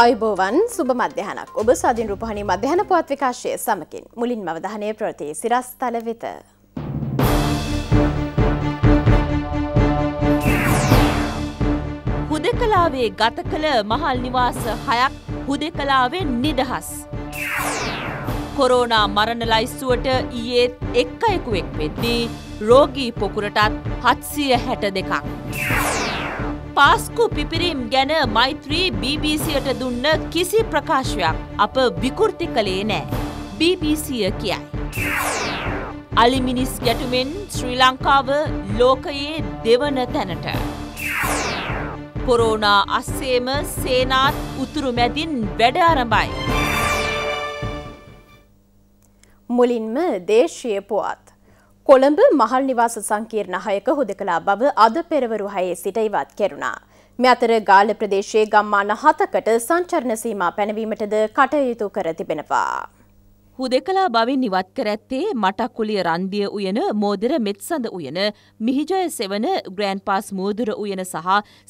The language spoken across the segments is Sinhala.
අයිබෝවන් සුබ මධ්‍යහනක් ඔබ සාධීන් රූපහණි මධ්‍යහන පුවත් විකාශය සමකින් මුලින් මවධානය ප්‍රති සිරස්තල වෙත. හුදකලාවේ ගත කළ මහල් නිවාස හයක් හුදකලාවෙන් නිදහස්. කොරෝනා මරණ ලයිස්සුවට ඊයේත් එක් අයෙකුවෙක් වෙද්දී රෝගී පොකුරටත් හත්සිය හැට දෙකක්. පාස්කු පිපිරීම් ගැන මෛත්‍රී BBCට දුන්න කිසි ප්‍රකාශයක් අප විකෘති කළේ නෑ. BBC කියයි. අලිමිනිස් ගැටුමෙන් ශ්‍රී ලංකාව ලෝකයේ දෙවන තැනට. කොරෝනා අස්සේම සේනාත් උතුරු මැදින් වැඩ අරඹයි. මුලින්ම දේශීය පුවත්. කොළඹ මහල් නිවාස සංකීර්ණ හයක හුදකලා බව අද පෙරවරු හයේ සිට ඉවත් කෙරුණා. මේ අතර ගාල ප්‍රදේශයේ ගම්මාන හතකට සංචරණ සීමා පැනවීමටද කටයුතු කර තිබෙනවා. හුදකලා බවින් ඉවත් කර ඇත්තේ මටක්කුලිය රන්දිය උයන මෝදර මෙත්සඳ උයන මිහිජය සෙවන ග්‍රෑන්් පාස් මෝදුර උයන සහ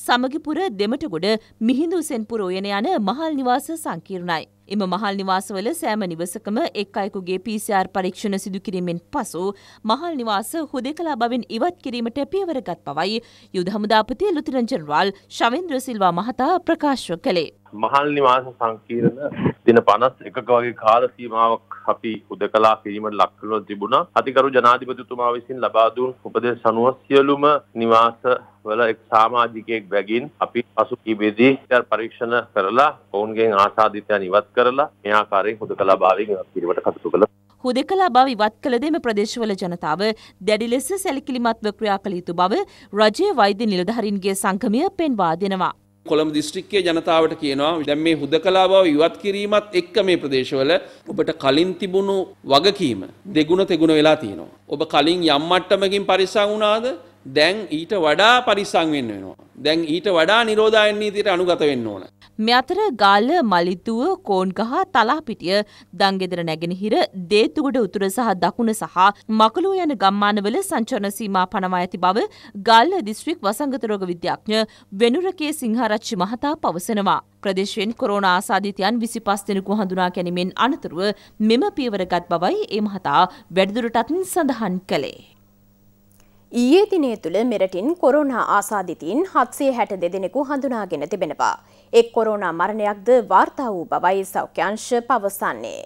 සමගිපුර දෙමටගොඩ මිහිඳු සෙන්පුර උයන යන මහල් නිවාස සංකීර්ණයි. එම මහල් නිවාසවල සෑම නිවසකම එක් අයෙකුගේ PCR පරීක්ෂණ සිදු කිරීමෙන් පසු මහල් නිවාස හුදෙකලා බවින් ඉවත් කිරීමට පියවරගත් බවයි යුද හමුදාපති ලුතිරංජන් රාල් ශවේන්ද්‍ර සිල්වා මහතා ප්‍රකාශ කළේ. මහල්නි මාස සංකීර්ණ දින 51ක වගේ කාල සීමාවක් අපි උදකලා කිරීමට ලක් කරලා තිබුණා. අතිගරු ජනාධිපතිතුමා විසින් ලබා දුන් උපදෙස් අනුව සියලුම නිවාස වල එක් සමාජිකයෙක් බැගින් අපි පසුකිබෙදී පරීක්ෂණ කරලා ඔවුන්ගෙන් ආසාදිතයන් ඉවත් කරලා මේ ආකාරයෙන් හුදකලා භාවයෙන් ඉවත් කිරීමට කටයුතු කළා. හුදකලා බව ඉවත් කළ දෙම ප්‍රදේශවල ජනතාව දැඩි ලෙස සැලකිලිමත්ව ක්‍රියා කළ යුතු බව රජයේ වෛද්‍ය නිලධාරීන්ගේ සංගමය පෙන්වා දෙනවා. කොළඹ දිස්ත්‍රික්කයේ ජනතාවට කියනවා දැන් මේ හුදකලා බව ඉවත් කිරීමත් එක්ක මේ ප්‍රදේශවල ඔබට කලින් තිබුණු වගකීම දෙගුණ තෙගුණ වෙලා තියෙනවා. ඔබ කලින් යම් මට්ටමකින් පරිස්සම් වුණාද? දැන් ඊට වඩා පරිස්සම් වෙන්න වෙනවා. දැන් ඊට වඩා නිරෝධායන නීතියට අනුගත වෙන්න ඕන. මේ අතර ගාල්ල මලිතුව කෝන්ගහ තලාපිටිය දංගෙදර නැගෙනහිර දේතුගොඩ උතුර සහ දකුණ සහ මකලෝ යන ගම්මානවල සංචරණ සීමා පනවා ඇති බව ගාල්ල දිස්ත්‍රික් වසංගතරෝග විද්‍යාඥ වෙනුරකේ සිංහරච්චි මහතා පවසනවා. ප්‍රදේශයෙන් කොරෝණ ආසාධිතයන් විසි පස් දෙනෙකු හඳුනා ගැනීමෙන් අනතුරුව මෙම පියවරගත් බවයි ඒ මහතා වැඩදුරටත් සඳහන් කළේ. ඊයේ දිනේ තුළ මෙරටින් කොරෝනා ආසාධිතීන් හත්සේ හැට දෙදෙනෙකු හඳුනාගෙන තිබෙනවා. එක් කොරෝනා මරණයක්ද වාර්තා වූ බවයි සෞඛ්‍යංශ පවසන්නේ.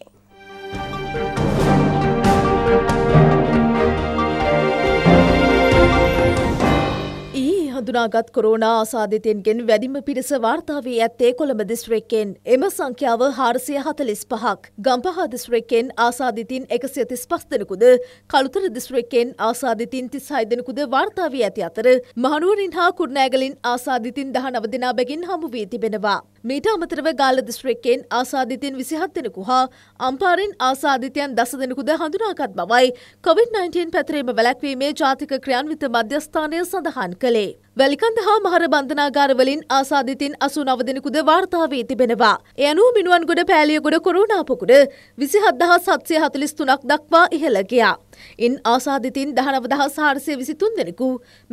හඳුනාගත් කොරෝනා ආසාධිතයන්ගෙන් වැඩිම පිරිස වාර්තා වී ඇත්තේ කොළඹ දිස්ත්‍රික්කෙන්. එම සංඛ්‍යාව 445ක්. ගම්පහ දිස්ත්‍රික්කෙන් ආසාධිතින් 135 දෙනෙකුද, කළුතර දිස්ත්‍රික්කෙන් ආසාධිතින් 36 දෙනෙකුද වාර්තා වී ඇති අතර මහනුවරින් හා කුරුණෑගලින් ආසාධිතින් 19 දෙනා බැගින් හමු වී තිබෙනවා. මීට අමතරව ගාල්ල දිස්ත්‍රික්කයෙන් ආසාධිතයන් විසිහත් දෙනෙකු හා අම්පාරෙන් ආසාධිතයන් දස දෙනෙකුද හඳුනාගත් බවයි කොවිD-19 පැතරීම වැළැක්වීමේ ජාතික ක්‍රියාන්විත මධ්‍යස්ථානය සඳහන් කළේ. වැලිකන්ද හා මහර බන්ධනාගාරවලින් ආසාධිතින් අසු නව දෙනෙකුද වාර්තා වී තිබෙනවා. එය අනුව මිනුවන්ගොඩ පෑලියගොඩ කොරුණාපොකුඩ විසිහත් දහස් සත්සය හතලිස් තුනක් දක්වා ඉහළ ගියා. ඉන් ආසාධිතින් දහනවදහස් හාරසය විසිතුන් දෙනෙකු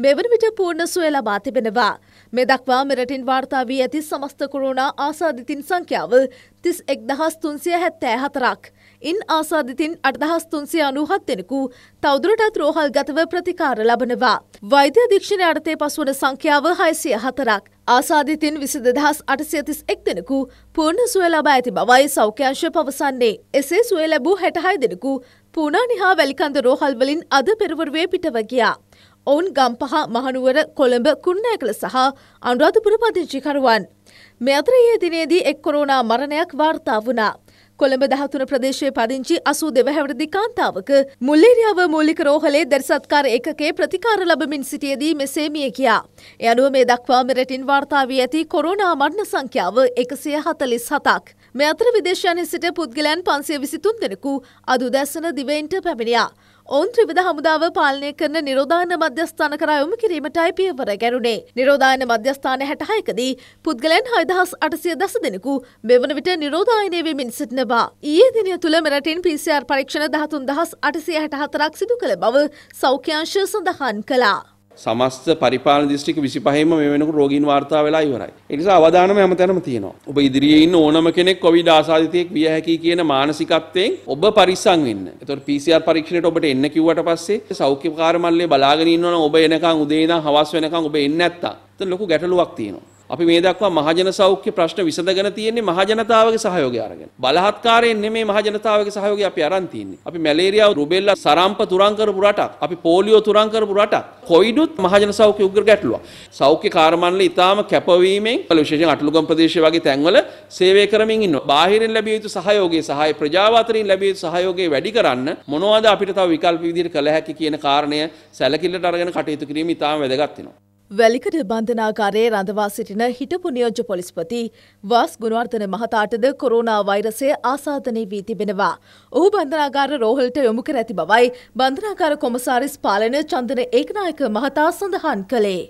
මෙවන විට පූර්ණ සුවය ලබා තිබෙනවා. මෙ දක්වා මෙරටින් වාර්තා වී ඇති සමස්ත කොරෝනා ආසාධිතින් සංඛ්‍යාව තිස් එක් දහස් තුන්සිය හැත්තෑ හතරක්. ඉන් ආසාධිතින් අටදහස් තුන්සිය අනුහත් දෙනෙකු තවදුරටත් රෝහල් ගතව ප්‍රතිකාර ලබනවා. වෛද්‍ය දීක්ෂණ අර්ථය පසුවන සංඛ්‍යාව හයසිය හතරක්. ආසාධිතින් විසිදදහස් අටසියතිස් එක් දෙනෙකු පූර්ණ සුව ලබා ඇති බවයි සෞඛ්‍යංශ පවසන්නේ. එසේ සුව ලැබූ හැටහයි දෙනෙකු පූනානි හා වැලිකන්ද රෝහල්වලින් අද පෙරවරුවේ පිටව ගියා. ඔවුන් ගම්පහ මහනුවර කොළඹ කුන්නෑකළ සහ අනුරාධපුර පදිංචිකරුවන්. මෙ අතරයේ දිනේදී එක් කොරෝනා මරණයක් වාර්තා වුණා. කොළඹ දහතුන ප්‍රදේශයේ පදිංචි අසූ දෙවහැවරදි කාන්තාවක මුල්ලේරියාව මූලික රෝහලේ දැරිසත්කාර එකකේ ප්‍රතිකාර ලබමින් සිටියදී මෙසේ මිය ගියා. එ අනුව මේ දක්වා මෙරටින් වාර්තාාවී ඇති කොරෝනා මරණ සංඛ්‍යාව එකසිය හතලිස් හතක්. මේ අතර විදේශයන්හි සිට පුද්ගලයන් පන්සිය විසිතුන් දෙනෙකු අද උදැසන දිවයින්ට පැමිණියා. ඔවුන් ත්‍රිවිධ හමුදාව පාලනය කරන නිරෝධායන මධ්‍යස්ථාන කරා යොමු කිරීමටයි පියවර ගැනුණේ. නිරෝධායන මධ්‍යස්ථාන 66කදී පුද්ගලයන් 6810 දෙනෙකු මෙවන විට නිරෝධායනය වෙමින් සිටින බව. ඊයේ දිනය තුල මෙරටින් PCR පරීක්ෂණ 13864ක් සිදු කළ බව සෞඛ්‍ය අංශය සඳහන් කළා. සමස්ත පරිපාලන දිස්ත්‍රික්ක 25ම මේ වෙනකොට රෝගීන් වාර්තා වෙලා ඉවරයි. ඒ නිසා අවදානම හැමතැනම තියෙනවා. ඔබ ඉදිරියේ ඉන්න ඕනම කෙනෙක් කොවිඩ් ආසාදිතයෙක් විය හැකියි කියන මානසිකත්වයෙන් ඔබ පරිස්සම් වෙන්න. ඒතකොට PCR පරීක්ෂණයට ඔබට එන්න කිව්වට පස්සේ සෞඛ්‍ය කාර්යාලය බලාගෙන ඉන්නවනම් ඔබ එනකන් උදේ ඉඳන් හවස් වෙනකන් ඔබ එන්නේ නැත්තම්. එතන ලොකු ගැටලුවක් තියෙනවා. අපි මේ දක්වා මහජන සෞඛ්‍ය ප්‍රශ්න විසඳගෙන තියෙන්නේ මහජනතාවගේ සහයෝගය අරගෙන. බලහත්කාරයෙන් නෙමේ මහජනතාවගේ සහයෝගය අපි අරන් තියෙන්නේ. අපි මැලේරියා, රුබෙල්ලා, සරම්ප තුරන් කරපු රටක්. අපි පෝලියෝ තුරන් කරපු රටක්. කොවිඩුත් මහජන සෞඛ්‍ය උග්‍ර ගැටලුවක්. සෞඛ්‍ය කාර්මණල ඉතාම කැපවීමෙන් විශේෂයෙන් අටලුගම් ප්‍රදේශය වගේ තැන්වල සේවය කරමින් ඉන්නවා. බාහිරින් ලැබිය යුතු සහයෝගය සහ ප්‍රජාව අතරින් ලැබිය යුතු සහයෝගය වැඩි කරන්න මොනවද අපිට තව විකල්ප විදිහට කළ හැකි කියන කාරණය සැලකිල්ලට අරගෙන කටයුතු කිරීම ඉතාම වැදගත් වෙනවා. වැලිකඩ බන්ධනාකාරයේ රඳවා සිටින හිටපු නියෝජ්‍ය පොලිස්පති වාස් ගුණවර්ධන මහතාටද කොරෝනා වෛරසය ආසාදනය වී තිබෙනවා. ඔහු බන්ධනාගාර රෝහලට යොමු කර ඇති බවයි බන්ධනාගාර කොමසාරිස් පාලන චන්දන ඒකනායක මහතා සඳහන් කළේ.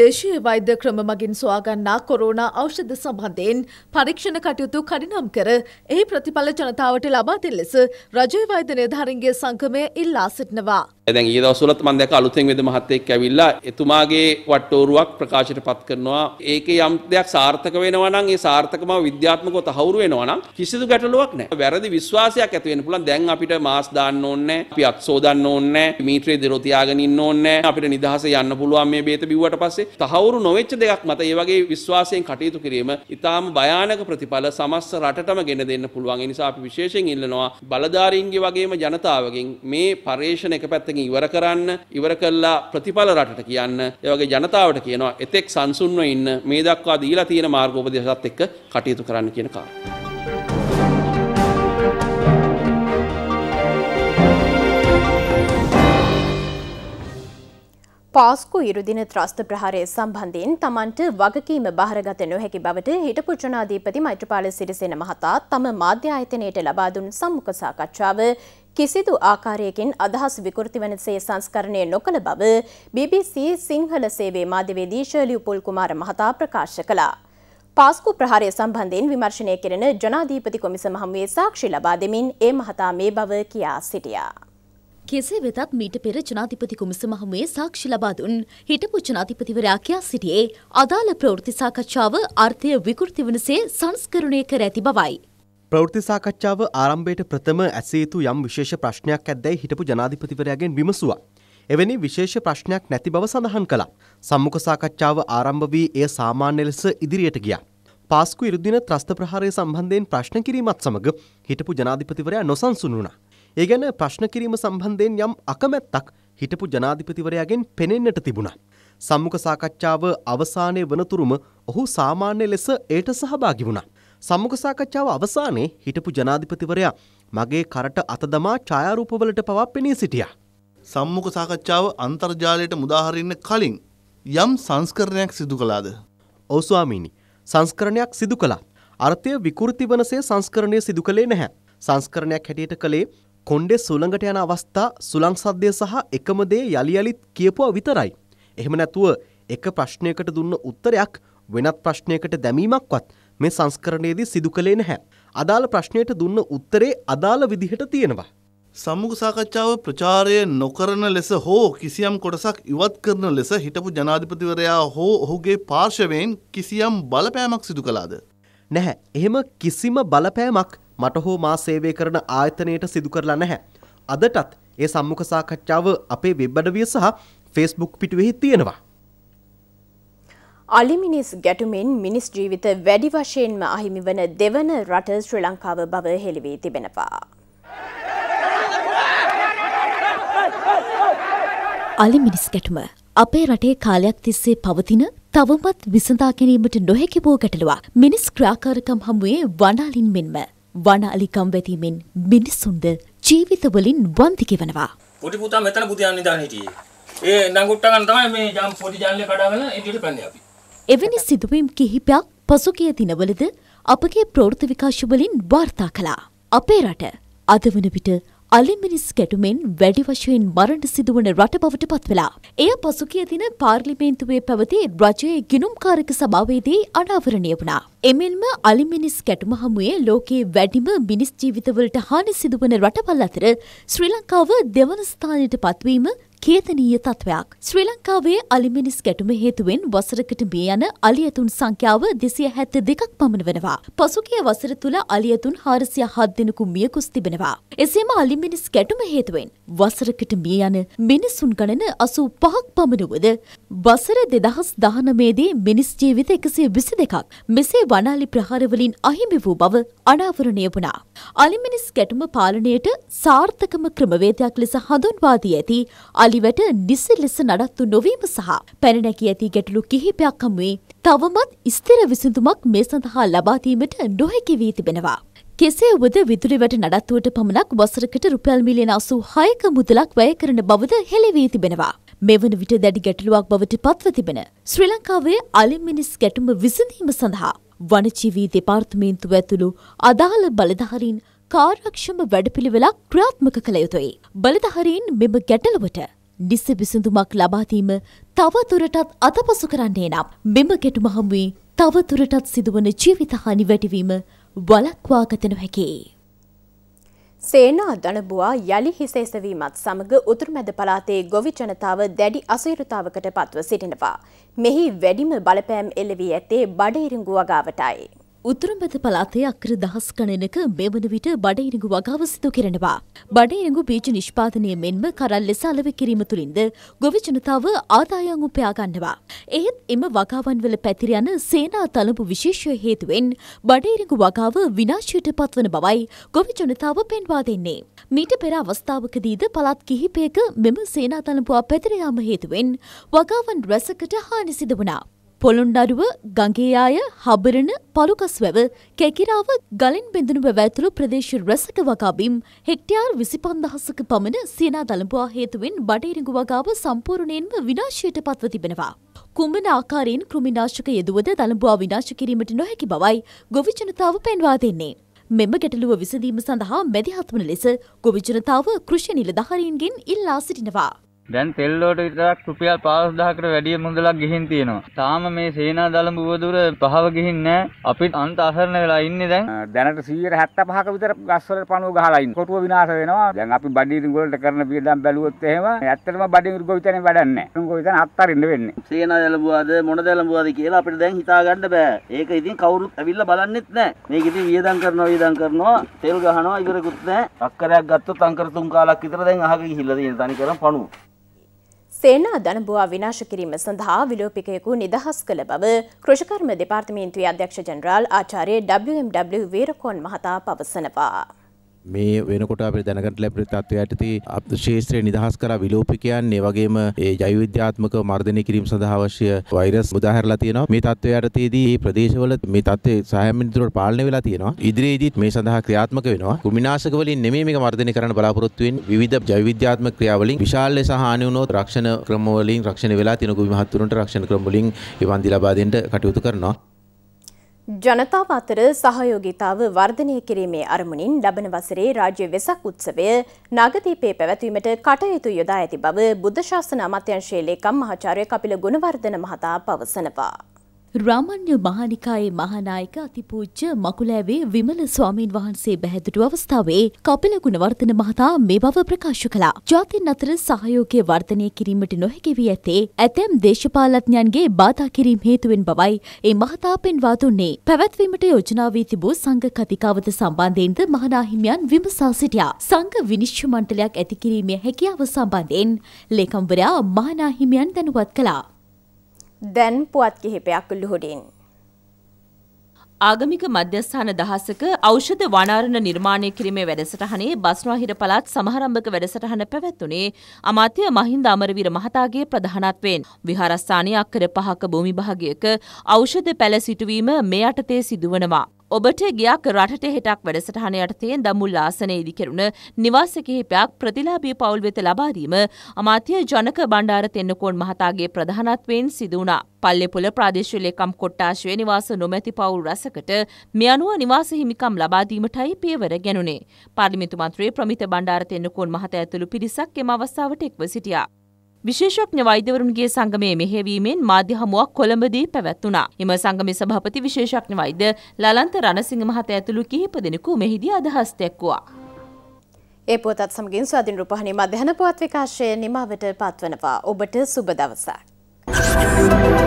දේශීය වෛද්‍ය ක්‍රම මගින් සොයාගන්නා කොරෝනා ඖෂධ සම්බන්ධයෙන් පරීක්ෂණ කටයුතු කඩිනම් කර එහි ප්‍රතිඵල ජනතාවට ලබා දෙන ලෙස රජයේ වෛද්‍ය නිලධාරීන්ගේ සංගමය ඉල්ලා සිටිනවා. දැන් ඒ දවස්වලත් මම දැක අලුතෙන් වෙද මහත්තයෙක් ඇවිල්ලා එතුමාගේ වට්ටෝරුවක් ප්‍රකාශයට පත් කරනවා ඒකේ යම් දෙයක් සාර්ථක වෙනවා නම් ඒ සාර්ථකම විද්‍යාත්මකව තහවුරු වෙනවා නම් කිසිදු ගැටලුවක් නැහැ වැරදි විශ්වාසයක් ඇති වෙන්න පුළුවන් දැන් අපිට මාස් දාන්න ඕනේ අපි අත් සෝදන්න ඕනේ මීටරේ දෙරෝ තියාගෙන ඉන්න ඕනේ අපිට නිදහසේ යන්න පුළුවන් මේ බේත බිව්වට පස්සේ තහවුරු නොවෙච්ච දෙයක් මත ඒ වගේ විශ්වාසයෙන් කටයුතු කිරීම ඊටාම භයානක ප්‍රතිඵල සමස්ත රටටම ගෙන දෙන්න පුළුවන් ඒ නිසා අපි විශේෂයෙන් ඉල්ලනවා බලධාරීන්ගේ වගේම ජනතාවගෙන් මේ පරේෂණ එක පැත්තකින් රටකින් ඉවර කරන්න ඉවර කළා ප්‍රතිඵල රටට කියන්න ඒ වගේ ජනතාවට කියනවා එතෙක් සංසුන්ව ඉන්න මේ දක්වා දීලා තියෙන මාර්ගෝපදේශات එක්ක කටයුතු කරන්න කියන කාරණා පාස්කු ඉරුදින ත්‍රස්ත ප්‍රහාරය සම්බන්ධයෙන් තමන්ට වගකීම බාරගත නොහැකි බවට හිටපු ජනාධීපති මෛත්‍රපාල සිරිසේන මහතා තම මාධ්‍ය ආයතනයට ලබා දුන් සම්මුඛ සාකච්ඡාව කිසිදු ආකාරයකින් අදහස් විකෘති වනසේ සංස්කරණය නොකළ බව BBC සිංහල සේවේ මාධ්‍යවේදී ශර්ලි උපුල් කුමාර මහතා ප්‍රකාශ කළා. පාස්කු ප්‍රහාරය සම්බන්ධයෙන් විමර්ශනය කෙරෙන ජනාධීපති කොමිසම හමුවේ සාක්ෂි ලබා දෙමින් ඒ මහතා මේ බව කියා සිටියා. කෙසේ වෙතත් මීට පෙර ජනාධිපති කුමසම හමුවේ සාක්ෂි ලබා දුන් හිටපු ජනාධිපතිවරයා කියා සිටියේ අදාළ ප්‍රවෘත්ති සාකච්ඡාව අර්ථය විකෘති වනසේ සංස්කරණය කර ඇති බවයි. ප්‍රවෘත්ති සාකච්ඡාව ආරම්භයට ප්‍රථම ඇසිය යුතු යම් විශේෂ ප්‍රශ්නයක් ඇද්දැයි හිටපු ජනාධිපතිවරයාගෙන් විමසුවා. එවැනි විශේෂ ප්‍රශ්නයක් නැති බව සඳහන් කළා. සම්මුඛ සාකච්ඡාව ආරම්භ වී එය සාමාන්‍ය ලෙස ඉදිරියට ගියා. පාස්කු ඉරුදින ත්‍රස්ත ප්‍රහාරය සම්බන්ධයෙන් ප්‍රශ්න කිරීමත් සමග හිටපු ජනාධිපතිවරයා නොසන්සුන් වුණා. ඒ ගැන ප්‍රශ්න කිරීම සම්බන්ධයෙන් යම් අකමැත්තක් හිටපු ජනාධිපතිවරයාගෙන් පෙනෙන්නට තිබුණා. සම්මුඛ සාකච්ඡාව අවසානයේ වනතුරුම ඔහු සාමාන්‍ය ලෙස ඒට සහභාගි වුණා. සම්මුඛ සාකච්ඡාව අවසානයේ හිටපු ජනාධිපතිවරයා මගේ කරට අතදමා ඡායාරූපවලට පවා පෙනී සිටියා. සම්මුඛ සාකච්ඡාව අන්තර්ජාලයට මුදාහරින්න කලින් යම් සංස්කරණයක් සිදු කළාද? ඔව් ස්වාමීනි. සංස්කරණයක් සිදු කළා. අර්ථය විකෘති වනසේ සංස්කරණය සිදු කළේ නැහැ. සංස්කරණයක් හැටියට කළේ කොණ්ඩෙ සුළඟට යන අවස්ථා සුළං සද්දය සහ එකම දේ යලි යලිත් කියපුවා විතරයි. එහෙම නැතුව එක ප්‍රශ්නයකට දුන්න උත්තරයක් වෙනත් ප්‍රශ්නයකට දැමීමක්වත් මේ සංස්කරණයේදී සිදු කළේ නැහැ. අදාළ ප්‍රශ්නයට දුන්න උත්තරේ අදාළ විදිහට තියෙනවා. සම්මුඛ සාකච්ඡාව ප්‍රචාරය නොකරන ලෙස හෝ කිසියම් කොටසක් ඉවත් කරන ලෙස හිටපු ජනාධිපතිවරයා හෝ ඔහුගේ පාර්ශවයෙන් කිසියම් බලපෑමක් සිදු කළාද? නැහැ. එහෙම කිසිම බලපෑමක් මට හෝ මා සේවය කරන ආයතනයට සිදු කරලා නැහැ. අදටත් ඒ සම්මුඛ සාකච්ඡාව අපේ වෙබ් අඩවිය සහ Facebook පිටුවෙහි තියෙනවා. අලිමිනිස් ගැටුමෙන් මිනිස් ජීවිත වැඩි වශයෙන්ම අහිමි වන දෙවන රට ශ්‍රී ලංකාව බව හෙළිවී තිබෙනවා. අලිමිනිස් ගැටුම අපේ රටේ කාලයක් තිස්සේ පවතින තවමත් විසඳා ගැනීමට නොහැකි වූ ගැටලුවක් මිනිස් ක්‍රාකාරකම් හමුවේ වනාලින් මෙන්ම වනඅලිකම් වැදීමෙන් මිනිසුන්ද ජීවිතවලින් වන්තිකෙවනවා. පොඩි පුතා මෙතන පුතියන් නිදාගෙන හිටියේ. ඒ නඟුට්ටගන්න තමයි මේ ජම් පොඩි ජන්ලේ කඩාගෙන ඉදිරියට පැන්නේ අපි. එවැනි සිදුවීම් කිහිපයක් පසුගිය දිනවලද අපගේ ප්‍රවෘත්ති විකාශ වලින් වාර්තා කළා. අපේ රට අද වන විට අලිමිනිස් ගැටුමෙන් වැඩි වශයෙන් මරණ සිදුවන රට බවට පත්වෙලා. එය පසුගිය දින පාර්ලිමේන්තුවේ පැවති රජයේ ගිනුම්කාරක සභාවේදී අනාවරණය වුණා. එමෙන්ම අලිමිනිස් ගැටුම හමුවේ ලෝකයේ වැඩිම මිනිස් ජීවිතවලට හානි සිදුවන රටවල් අතර ශ්‍රී ලංකාව දෙවන ස්ථානයට පත්වීම කේතනීය තත්ත්වයක්. ශ්‍රී ලංකාවේ අලිමිනිස් ගැටුම හේතුවෙන් වසරකට මිය යන අලියතුන් සංඛ්‍යාව දෙසිය හැත්ත දෙකක් පමණ වෙනවා. පසුගිය වසර තුළ අලියතුන් හාරසිය හත් දෙනෙකු මියකුස් තිබෙනවා. එසේම අලිමිනිස් ගැටුම හේතුවෙන් වසරකට මිය යන මිනිසුන් ගණන අසූ පහක් පමණ වුවද වසර දෙදහස් දහනමේදී මිනිස් ජීවිත එකසේ විසි දෙකක් මෙසේ වනාලි ප්‍රහාරවලින් අහිමි වූ බව අනාවරණය වුණා. අලිමිනිස් ගැටුම පාලනයට සාර්ථකම ක්‍රමවේදයක් ලෙස හඳුන්වා දී ඇති අලි වලිවැට නිසි ලෙස නඩත්තු නොවීම සහ පැනනැකී ඇති ගැටලු කිහිපයක් හමුවේ තවමත් ස්ථිර විසඳුමක් මේ සඳහා ලබාදීමට නොහැකි වී තිබෙනවා. කෙසේ වුවද විදුලි වැට නඩත්තුවට පමණක් වසරකට රුපියල් මිලියන අසූ හයක මුදලක් වැය කරන බවද හෙළවී තිබෙනවා. මෙවන විට දැඩි ගැටලුවක් බවට පත්ව තිබෙන ශ්‍රී ලංකාවේ අලින් මිනිස් ගැටුම විසඳීම සඳහා වනජීවී දෙපාර්තමේන්තුව ඇතුළු අදාළ බලධාරීන් කාර්යක්ෂම වැඩපිළිවෙලක් ක්‍රියාත්මක කළ යුතුයි. බලධාරීන් මෙම ගැටලුවට නිසවිසඳුමක් ලබාදීම තවතුරටත් අතපසු කරන්නේ නම් මෙම කෙටුම හමුවේ තවතුරටත් සිදුවන ජීවිතහානි වැටිවීම වලක්වාගතනු හැකේ. සේනා දනබවා යළි හිසේසවීමත් සමඟ උතුරුමැද පලාතේ ගොවි ජනතාව දැඩි අසීරුතාවකට පත්ව සිටිනවා. මෙහි වැඩිම බලපෑම් එල්ලවී ඇත්තේ බඩ ඉරිංගුවගාවටයි. උතුරම්බැත පලාතේ අක්‍ර දහස් ගණනක මෙවන විට බඩඉරඟු වගාව සිදු කරනවා. බඩඉරඟු බීජ නිෂ්පාදනය මෙන්ම කරල් ලෙස අලව කිරීම තුළින්ද ගොවි ජනතාව ආදායන් උපයාගන්නවා. එහෙත් එම වගාවන්වල පැතිර යන සේනා තලපු විශේෂය හේතුවෙන් බඩඉරඟු වගාව විනාශයට පත්වන බවයි ගොවි ජනතාව පෙන්වා දෙන්නේ. මීට පෙර අවස්ථාවකදීද පළත් කිහිපයක මෙම සේනා තලපුවා පැතිරයාම හේතුවෙන් වගාවන් රැසකට හානි සිද වනා. පොළොන්නරුව ගඟේයාය හබරණ පළුකස්වැව කැකිරාව ගලින් බිඳුනුව වැඇතුළු ප්‍රදේශ රැසක වගාබිම් හෙක්ටයාර් විසි පන්දහසක පමණ සේනා දළඹවා හේතුවෙන් බඩේරිඟු වගාව සම්පූර්ණයෙන්ම විනාශයට පත්ව තිබෙනවා. කුම්ඹන ආකාරයෙන් කෘමිනාශක යෙදුවද දළඹවා විනාශ කිරීමට නොහැකි බවයි ගොවිජනතාව පෙන්වා දෙන්නේ. මෙම ගැටලුව විසඳීම සඳහා මැදිහත්වන ලෙස ගොවිජනතාව කෘෂ නිලධහරීන්ගෙන් ඉල්ලා සිටිනවා. දැන් තෙල්ලෝට විතරක් රුපියල් 15000කට වැඩිය මුදලක් ගිහින් තියෙනවා. තාම මේ සේනා දළඹ උවදුර පහව ගිහින් නැහැ. අපි අන්ත අසරණ වෙලා ඉන්නේ දැන්. දැනට 175ක විතර ගස්වල පණුව ගහලා ඉන්නේ. කොටුව විනාශ වෙනවා. දැන් අපි බඩින් ගොල්ලන්ට කරන පියදම් බැලුවොත් එහෙම ඇත්තටම බඩින් ගොවිතැනේ වැඩක් නැහැ. ගොවිතැන අත්හරින්න වෙන්නේ. සේනා දළඹුවාද මොන දළඹුවාද කියලා අපිට දැන් හිතා ගන්න බෑ. ඒක ඉතින් කවුරුත් ඇවිල්ලා බලන්නෙත් නැහැ. මේක ඉතින් වියදම් කරනවා වියදම් කරනවා. තෙල් ගහනවා ඉවරකුත් නැහැ. අක්කරයක් ගත්තොත් අංකර තුන් කාලක් විතර දැන් අහක ගිහිල්ලා තියෙන තනිකරම පණුව. සේනා දනබවා විනාශ කිරීම සඳහා විලෝපිකයෙකු නිදහස් කළ බව කෘෂිකර්ම දෙපාර්තමේන්තුවේ අධ්‍යක්ෂ ජනරාල් ආචාර්ය WMW වීරකෝන් මහතා පවසනවා. මේ වෙනකොට අපිට දැනගන්න ලැබෙන තත්ත්වයටදී ශේෂ්ත්‍රය නිදහස් කරා විලෝප කියන්නේ වගේම ඒ ජෛවවිද්‍යාත්මක මර්ධනය කිරීම සඳහා අවශ්‍ය වෛරස් මුදාහැරලා තියෙනවා මේ තත්ත්වයටදී මේ ප්‍රදේශවල මේ තත්ත්වය සෑහෙන දුරට පාලනය වෙලා තියෙනවා ඉදිරියේදීත් මේ සඳහා ක්‍රියාත්මක වෙනවා කුමිනාශක වලින් නෙමෙයි මේක මර්ධනය කරන්න බලාපොරොත්තු වෙන්නේ විවිධ ජෛවවිද්‍යාත්මක ක්‍රියාවලින් විශාල ලෙස හානි වුණොත් රක්ෂණ ක්‍රම වලින් රක්ෂණය වෙලා තියෙන කුමි මහත්තුරුන්ට රක්ෂණ ක්‍රම වලින් එවන් දි ලබා දෙන්න කටයුතු කරනවා ජනතාව අතර සහයෝගිතාව වර්ධනය කිරීමේ අරමුණින් ලබන වසරේ රාජ්‍ය වෙසක් උත්සවය නාගදීපේ පැවැත්වීමට කටයුතු යොදා ඇති බව බුද්ධ ශාසන අමාත්‍යංශයේ ලේකම් මහාචාර්ය කපිල ගුණවර්ධන මහතා පවසනවා. රාමණ්‍ය මහානිකායේ මහානායක අතිපූජ්‍ය මකුලෑවේ විමල ස්වාමීන් වහන්සේ බැහැදුටු අවස්ථාවේ කපිල ගුණවර්ධන මහතා මේ බව ප්‍රකාශ කළා. ජාතින් අතර සහයෝගය වර්ධනය කිරීමට නොහැකි වී ඇතේ ඇතැම් දේශපාලඥයන්ගේ බාධා කිරීම හේතුවෙන් බවයි ඒ මහතා පෙන්වා දුන්නේ. පැවැත්වීමට යෝජනා වී තිබූ සංඝ කතිකාවත සම්බන්ධයෙන්ද මහනාහිමියන් විමසා සිටියා. සංඝ විනිශ්චය මණ්ඩලයක් ඇති කිරීමේ හැකියාව සම්බන්ධයෙන් ලේකම්වරයා මහනාහිමියන් දැනුවත් කළා. දැන් පුවත් කිහිපයක් ලුහුඩින්. ආගමික මධ්‍යස්ථාන දහසක ඖෂධ වනාරණ නිර්මාණය කිරීමේ වැඩසටහනේ බස්නාහිර පළාත් සමහරම්භක වැඩසටහන පැවැත්වුණේ අමාත්‍ය මහින්ද අමරවීර මහතාගේ ප්‍රධානත්වයෙන් විහාරස්ථානයේ අක්කර පහක භූමිභාගයක ඖෂධ පැළ සිටුවීම මේ යටතේ සිදුවනවා. ඔබට ගයක් රටට හෙටක් වැඩසටහන යටතයෙන් දමුල් ආසනයේදි කෙරුණ නිවාස කිහිපයක් ප්‍රතිලාභී පවුල් වෙත ලබාදීම අමාත්‍ය ජනක බණ්ඩාර තෙන්නකෝන් මහතාගේ ප්‍රධානත්වයෙන් සිදු වුණා. පල්ලෙපොළ ප්‍රාදේශීය ලේකම් කොට්ටාශයේ නිවාස නොමැති පවුල් රැසකට මේ අනුව නිවාස හිමිකම් ලබා දීමටයි පියවර ගැනුණේ. පාර්ලිමේන්තු මන්ත්‍රී ප්‍රමිත බණ්ඩාර තෙන්නකෝන් මහතා ඇතුළු පිරිසක් එම අවස්ථාවට එක්ව සිටියා. විශේෂඥ වෛද්‍යවරුන්ගේ සංගමයේ මෙහෙවීමෙන් මාධ්‍ය හමුවක් කොළඹදී පැවැත්වුණා. එම සංගමේ සභාපති විශේෂඥ වෛද්‍ය ලලන්ත රණසිංහ මහතා ඇතුළු කිහිප දෙනෙකු මෙහිදී අදහස් දක්වුවා. ඒ පුවතත් සමගින් ස්වාධීන රූපවාහිනී මධ්‍යහන පුවත් විකාශය නිමවට පත්වනවා. ඔබට සුබ දවසක්.